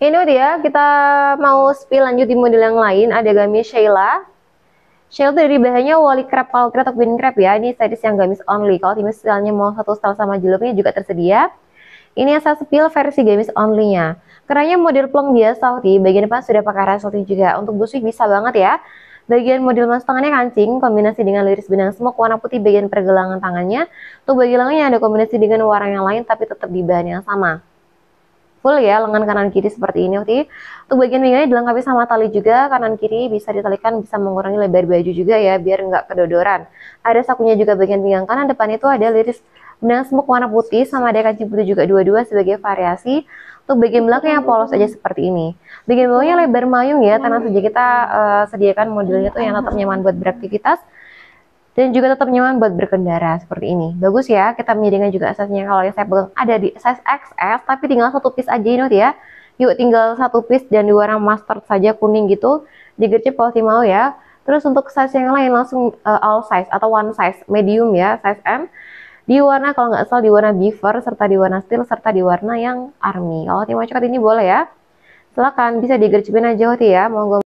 Ini dia, kita mau spill lanjut di model yang lain. Ada gamis Sheila. Sheila tuh dari bahannya wali crepe, kalau crepe atau queen crepe ya. Ini size yang gamis only. Kalau timis misalnya mau satu style sama jilbabnya juga tersedia. Ini yang saya spill versi gamis only-nya. Kerannya model plong biasa, di bagian depan sudah pakai rasotin juga. Untuk busui bisa banget ya. Bagian model mas tangannya kancing, kombinasi dengan liris benang semok warna putih bagian pergelangan tangannya. Untuk bagian lengannya ada kombinasi dengan warna yang lain tapi tetap di bahan yang sama full ya lengan kanan kiri seperti ini Ukti. Untuk bagian pinggangnya dilengkapi sama tali juga kanan kiri bisa ditalikan bisa mengurangi lebar baju juga ya biar nggak kedodoran. Ada sakunya juga bagian pinggang kanan depan itu ada liris benang semuk warna putih sama ada kancing putih juga dua-dua sebagai variasi. Untuk bagian belakangnya polos aja seperti ini. Bagian bawahnya lebar mayung ya karena saja kita uh, sediakan modelnya tuh yang tetap nyaman buat beraktivitas dan juga tetap nyaman buat berkendara seperti ini. Bagus ya, kita menyediakan juga size-nya kalau yang saya pegang ada di size XS, tapi tinggal satu piece aja ini ya. Yuk tinggal satu piece dan di warna mustard saja kuning gitu, digercep kalau mau ya. Terus untuk size yang lain langsung uh, all size atau one size, medium ya, size M. Di warna kalau nggak salah di warna beaver, serta di warna steel, serta di warna yang army. Kalau timau coklat ini boleh ya. Silahkan bisa digercepin aja Hoti ya, monggo.